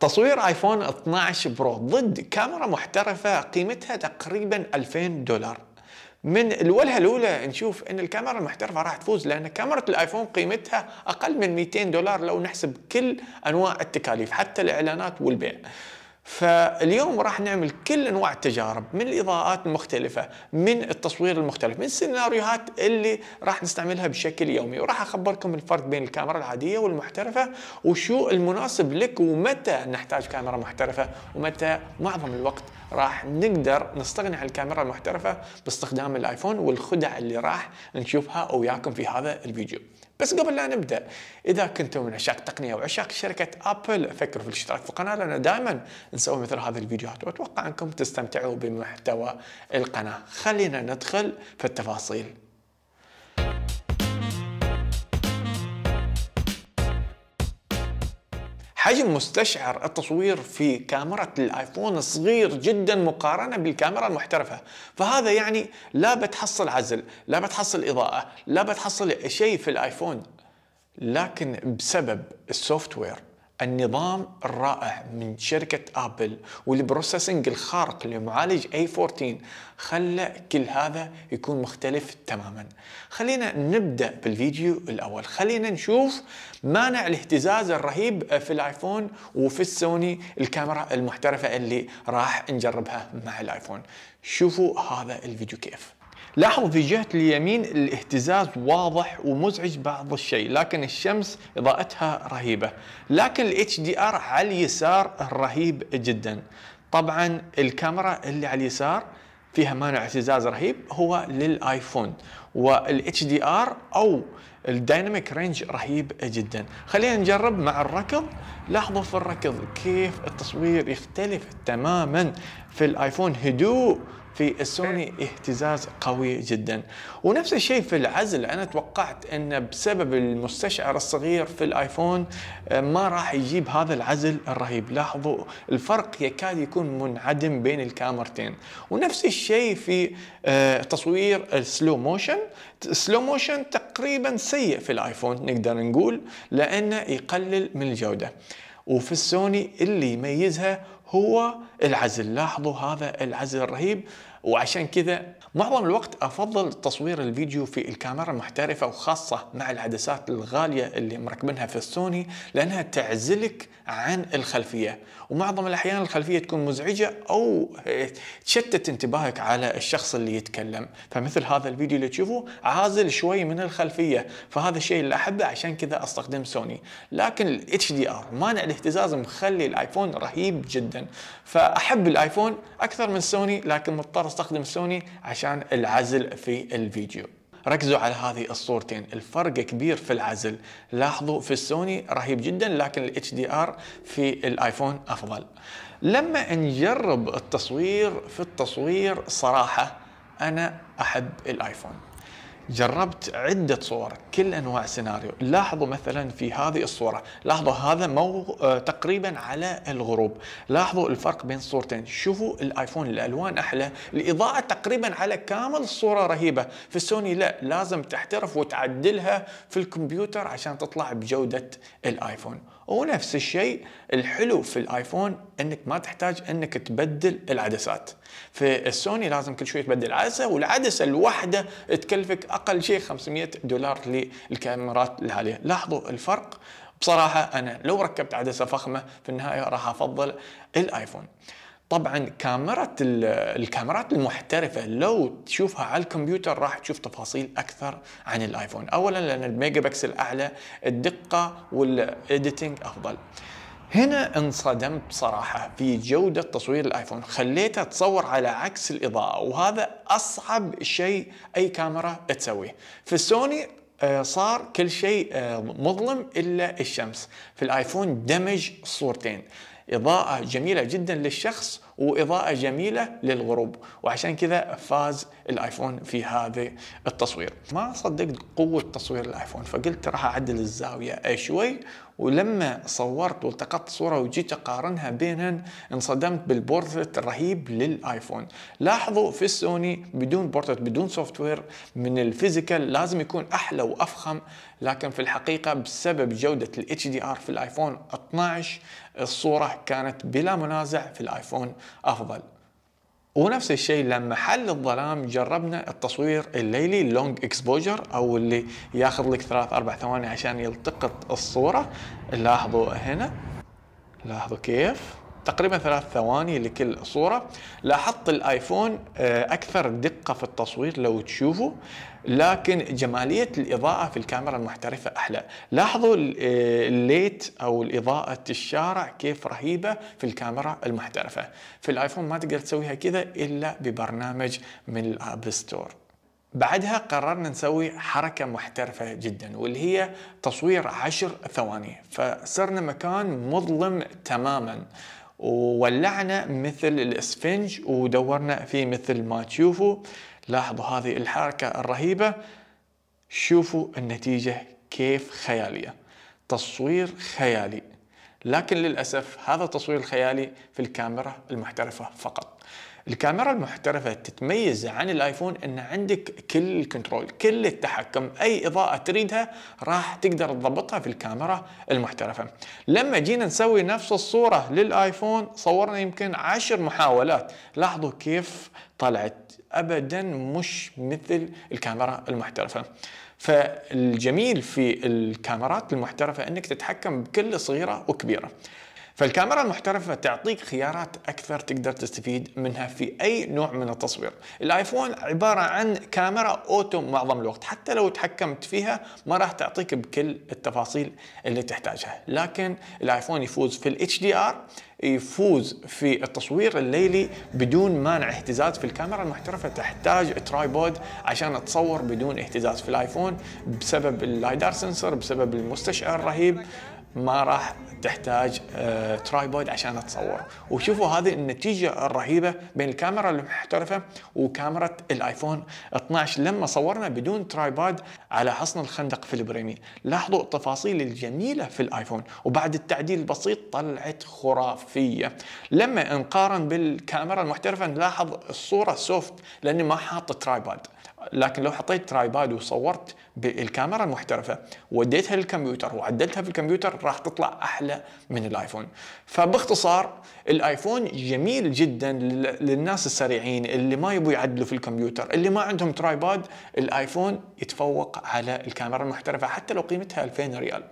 تصوير ايفون 12 برو ضد كاميرا محترفة قيمتها تقريبا 2000 دولار من الوجهه الأولى نشوف أن الكاميرا المحترفة راح تفوز لأن كاميرا الآيفون قيمتها أقل من 200 دولار لو نحسب كل أنواع التكاليف حتى الإعلانات والبيع فاليوم راح نعمل كل انواع التجارب من الاضاءات المختلفه من التصوير المختلف من السيناريوهات اللي راح نستعملها بشكل يومي وراح اخبركم الفرق بين الكاميرا العاديه والمحترفه وشو المناسب لك ومتى نحتاج كاميرا محترفه ومتى معظم الوقت راح نقدر نستغني عن الكاميرا المحترفه باستخدام الايفون والخدع اللي راح نشوفها وياكم في هذا الفيديو بس قبل لا نبدا اذا كنتم من عشاق التقنيه وعشاق شركه ابل فكروا في الاشتراك في القناه لان دائما نسوي مثل هذه الفيديوهات واتوقع انكم تستمتعوا بمحتوى القناه خلينا ندخل في التفاصيل حجم مستشعر التصوير في كاميرا الايفون صغير جدا مقارنه بالكاميرا المحترفه فهذا يعني لا بتحصل عزل لا بتحصل اضاءه لا بتحصل شيء في الايفون لكن بسبب السوفت وير النظام الرائع من شركة أبل والبروسيسنج الخارق لمعالج A14 خلى كل هذا يكون مختلف تماما خلينا نبدأ بالفيديو الأول خلينا نشوف مانع الاهتزاز الرهيب في الايفون وفي السوني الكاميرا المحترفة اللي راح نجربها مع الايفون شوفوا هذا الفيديو كيف لاحظ في جهة اليمين الاهتزاز واضح ومزعج بعض الشيء لكن الشمس إضاءتها رهيبة لكن الـ HDR على اليسار رهيب جدا طبعا الكاميرا اللي على اليسار فيها مانع اهتزاز رهيب هو للايفون والـ HDR او الدايناميك رينج رهيب جدا خلينا نجرب مع الركض لاحظوا في الركض كيف التصوير يختلف تماما في الايفون هدوء في السوني اهتزاز قوي جدا ونفس الشيء في العزل انا توقعت انه بسبب المستشعر الصغير في الايفون آه، ما راح يجيب هذا العزل الرهيب لاحظوا الفرق يكاد يكون منعدم بين الكاميرتين ونفس الشيء في آه، تصوير السلو موشن السلو موشن تقريبا سيء في الايفون نقدر نقول لانه يقلل من الجوده وفي السوني اللي يميزها هو العزل لاحظوا هذا العزل الرهيب وعشان كذا معظم الوقت أفضل تصوير الفيديو في الكاميرا المحترفة وخاصة مع العدسات الغالية اللي مركبينها في السوني لأنها تعزلك عن الخلفية ومعظم الأحيان الخلفية تكون مزعجة أو آه، تشتت انتباهك على الشخص اللي يتكلم فمثل هذا الفيديو اللي تشوفه عازل شوي من الخلفية فهذا الشيء اللي أحبه عشان كذا أستخدم سوني لكن ال HDR مانع الاهتزاز مخلي الآيفون رهيب جدا فأحب الآيفون أكثر من سوني لكن مضطر أستخدم سوني عشان عشان العزل في الفيديو ركزوا على هذه الصورتين الفرق كبير في العزل لاحظوا في السوني رهيب جدا لكن ال HDR في الايفون افضل لما نجرب التصوير في التصوير صراحة انا احب الايفون جربت عدة صور كل أنواع سيناريو لاحظوا مثلا في هذه الصورة لاحظوا هذا مو آه، تقريبا على الغروب لاحظوا الفرق بين الصورتين شوفوا الآيفون الألوان أحلى الإضاءة تقريبا على كامل الصورة رهيبة في السوني لا لازم تحترف وتعدلها في الكمبيوتر عشان تطلع بجودة الآيفون ونفس الشيء الحلو في الايفون انك ما تحتاج انك تبدل العدسات في السوني لازم كل شوي تبدل عدسه والعدسه الواحده تكلفك اقل شيء 500 دولار للكاميرات العاليه لاحظوا الفرق بصراحه انا لو ركبت عدسه فخمه في النهايه راح افضل الايفون طبعا كاميرا الكاميرات المحترفه لو تشوفها على الكمبيوتر راح تشوف تفاصيل اكثر عن الايفون اولا لان الميجا بكسل اعلى الدقه والاديتنج افضل هنا انصدمت بصراحة في جودة تصوير الايفون خليته تصور على عكس الإضاءة وهذا أصعب شيء أي كاميرا تسويه في السوني آه، صار كل شيء آه، مظلم إلا الشمس في الآيفون دمج صورتين إضاءة جميلة جدا للشخص وإضاءة جميلة للغروب وعشان كذا فاز الآيفون في هذا التصوير ما صدقت قوة تصوير الآيفون فقلت راح أعدل الزاوية شوي ولما صورت والتقطت صوره وجيت اقارنها بينهن انصدمت بالبورتريت الرهيب للايفون لاحظوا في السوني بدون بورتريت بدون سوفت وير من الفيزيكال لازم يكون احلى وافخم لكن في الحقيقه بسبب جوده الاتش دي ار في الايفون 12 الصوره كانت بلا منازع في الايفون افضل ونفس الشيء لما حل الظلام جربنا التصوير الليلي اللونج اكسبوجر او اللي ياخذ لك ثلاث اربع ثواني عشان يلتقط الصوره لاحظوا هنا لاحظوا كيف تقريبا ثلاث ثواني لكل صوره لاحظت الايفون آه، اكثر دقه في التصوير لو تشوفوا لكن جماليه الاضاءه في الكاميرا المحترفه احلى لاحظوا آه، الليت او الاضاءه الشارع كيف رهيبه في الكاميرا المحترفه في الايفون ما تقدر تسويها كذا الا ببرنامج من الاب ستور بعدها قررنا نسوي حركة محترفة جدا واللي هي تصوير عشر ثواني فصرنا مكان مظلم تماما وولعنا مثل الاسفنج ودورنا فيه مثل ما تشوفوا لاحظوا هذه الحركة الرهيبة شوفوا النتيجة كيف خيالية تصوير خيالي لكن للأسف هذا التصوير الخيالي في الكاميرا المحترفة فقط الكاميرا المحترفه تتميز عن الايفون ان عندك كل الكنترول كل التحكم اي اضاءه تريدها راح تقدر تضبطها في الكاميرا المحترفه لما جينا نسوي نفس الصوره للايفون صورنا يمكن عشر محاولات لاحظوا كيف طلعت ابدا مش مثل الكاميرا المحترفه فالجميل في الكاميرات المحترفه انك تتحكم بكل صغيره وكبيره فالكاميرا المحترفة تعطيك خيارات أكثر تقدر تستفيد منها في أي نوع من التصوير الآيفون عبارة عن كاميرا أوتو معظم الوقت حتى لو تحكمت فيها ما راح تعطيك بكل التفاصيل اللي تحتاجها لكن الآيفون يفوز في الاتش دي ار يفوز في التصوير الليلي بدون مانع اهتزاز في الكاميرا المحترفه تحتاج ترايبود عشان تصور بدون اهتزاز في الايفون بسبب اللايدار سنسور بسبب المستشعر الرهيب ما راح تحتاج آه، ترايبود عشان تصور وشوفوا هذه النتيجة الرهيبة بين الكاميرا المحترفة وكاميرا الايفون 12 لما صورنا بدون ترايبود على حصن الخندق في البريمي لاحظوا التفاصيل الجميلة في الايفون وبعد التعديل البسيط طلعت خرافية لما نقارن بالكاميرا المحترفة نلاحظ الصورة سوفت لاني ما حاط ترايبود لكن لو حطيت ترايباد وصورت بالكاميرا المحترفه وديتها للكمبيوتر وعدلتها في الكمبيوتر راح تطلع احلى من الايفون فباختصار الايفون جميل جدا للناس السريعين اللي ما يبوا يعدلوا في الكمبيوتر اللي ما عندهم ترايباد الايفون يتفوق على الكاميرا المحترفه حتى لو قيمتها 2000 ريال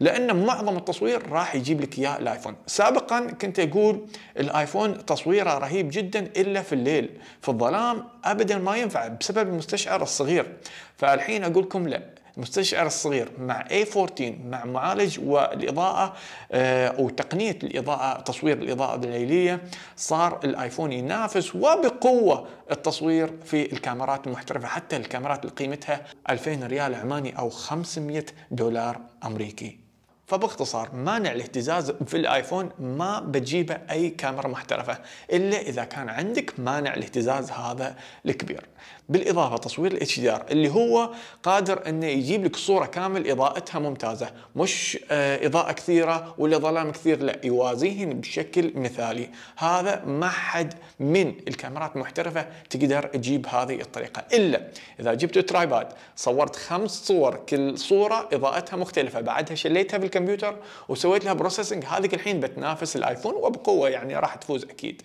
لان معظم التصوير راح يجيب لك اياه الايفون سابقا كنت اقول الايفون تصويره رهيب جدا الا في الليل في الظلام ابدا ما ينفع بسبب المستشعر الصغير فالحين اقول لكم لا المستشعر الصغير مع A14 مع معالج والإضاءة أو آه، تقنية الإضاءة تصوير الإضاءة الليلية صار الآيفون ينافس وبقوة التصوير في الكاميرات المحترفة حتى الكاميرات اللي قيمتها 2000 ريال عماني أو 500 دولار أمريكي فباختصار مانع الاهتزاز في الايفون ما بتجيبه اي كاميرا محترفه الا اذا كان عندك مانع الاهتزاز هذا الكبير. بالاضافه تصوير الاتش دي ار اللي هو قادر انه يجيب لك صوره كامل اضاءتها ممتازه، مش آه، اضاءه كثيره ولا ظلام كثير لا يوازيهن بشكل مثالي، هذا ما حد من الكاميرات المحترفه تقدر تجيب هذه الطريقه الا اذا جبت ترايباد صورت خمس صور كل صوره اضاءتها مختلفه بعدها شليتها بالكاميرا الكمبيوتر وسويت لها بروسيسنج هذيك الحين بتنافس الايفون وبقوه يعني راح تفوز اكيد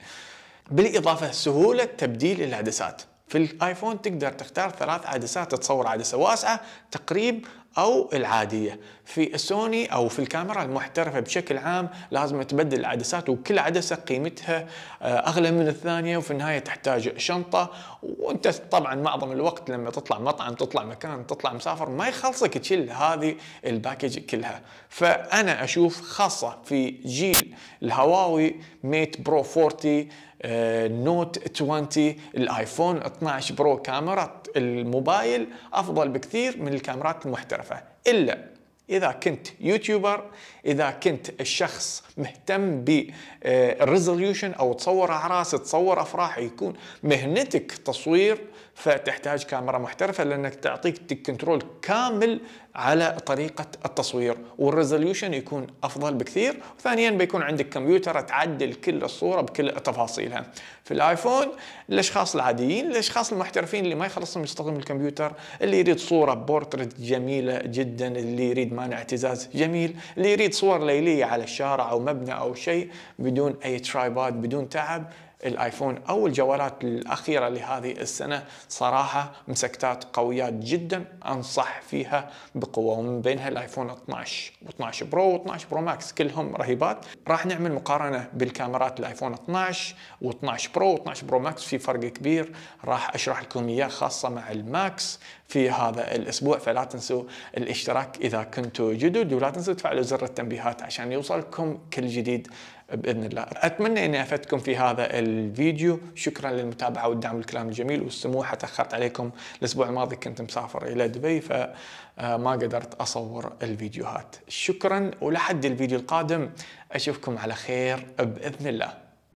بالاضافه سهوله تبديل العدسات في الايفون تقدر تختار ثلاث عدسات تصور عدسه واسعه تقريب او العاديه في السوني او في الكاميرا المحترفه بشكل عام لازم تبدل العدسات وكل عدسه قيمتها آه، اغلى من الثانيه وفي النهايه تحتاج شنطه وانت طبعا معظم الوقت لما تطلع مطعم تطلع مكان تطلع مسافر ما يخلصك تشيل هذه الباكج كلها فانا اشوف خاصه في جيل الهواوي ميت برو 40 نوت آه، 20 الايفون 12 برو كاميرا الموبايل افضل بكثير من الكاميرات المحترفه الا اذا كنت يوتيوبر اذا كنت الشخص مهتم بالريزوليوشن آه، او تصور اعراس تصور افراح يكون مهنتك تصوير فتحتاج كاميرا محترفه لانك تعطيك كنترول كامل على طريقة التصوير والريزوليوشن يكون أفضل بكثير وثانيا بيكون عندك كمبيوتر تعدل كل الصورة بكل تفاصيلها في الايفون الأشخاص العاديين الأشخاص المحترفين اللي ما يخلصهم يستخدم الكمبيوتر اللي يريد صورة بورتريت جميلة جدا اللي يريد مانع اعتزاز جميل اللي يريد صور ليلية على الشارع أو مبنى أو شيء بدون أي ترايباد بدون تعب الايفون او الجوالات الاخيره لهذه السنه صراحه مسكتات قويات جدا انصح فيها بقوه ومن بينها الايفون 12 و12 برو و12 برو ماكس كلهم رهيبات راح نعمل مقارنه بالكاميرات الايفون 12 و12 برو و12 برو ماكس في فرق كبير راح اشرح لكم اياه خاصه مع الماكس في هذا الأسبوع فلا تنسوا الاشتراك إذا كنتوا جدد ولا تنسوا تفعلوا زر التنبيهات عشان يوصلكم كل جديد باذن الله اتمنى اني افدتكم في هذا الفيديو شكرا للمتابعه والدعم والكلام الجميل والسموحه تاخرت عليكم الاسبوع الماضي كنت مسافر الى دبي فما آه، قدرت اصور الفيديوهات شكرا ولحد الفيديو القادم اشوفكم على خير باذن الله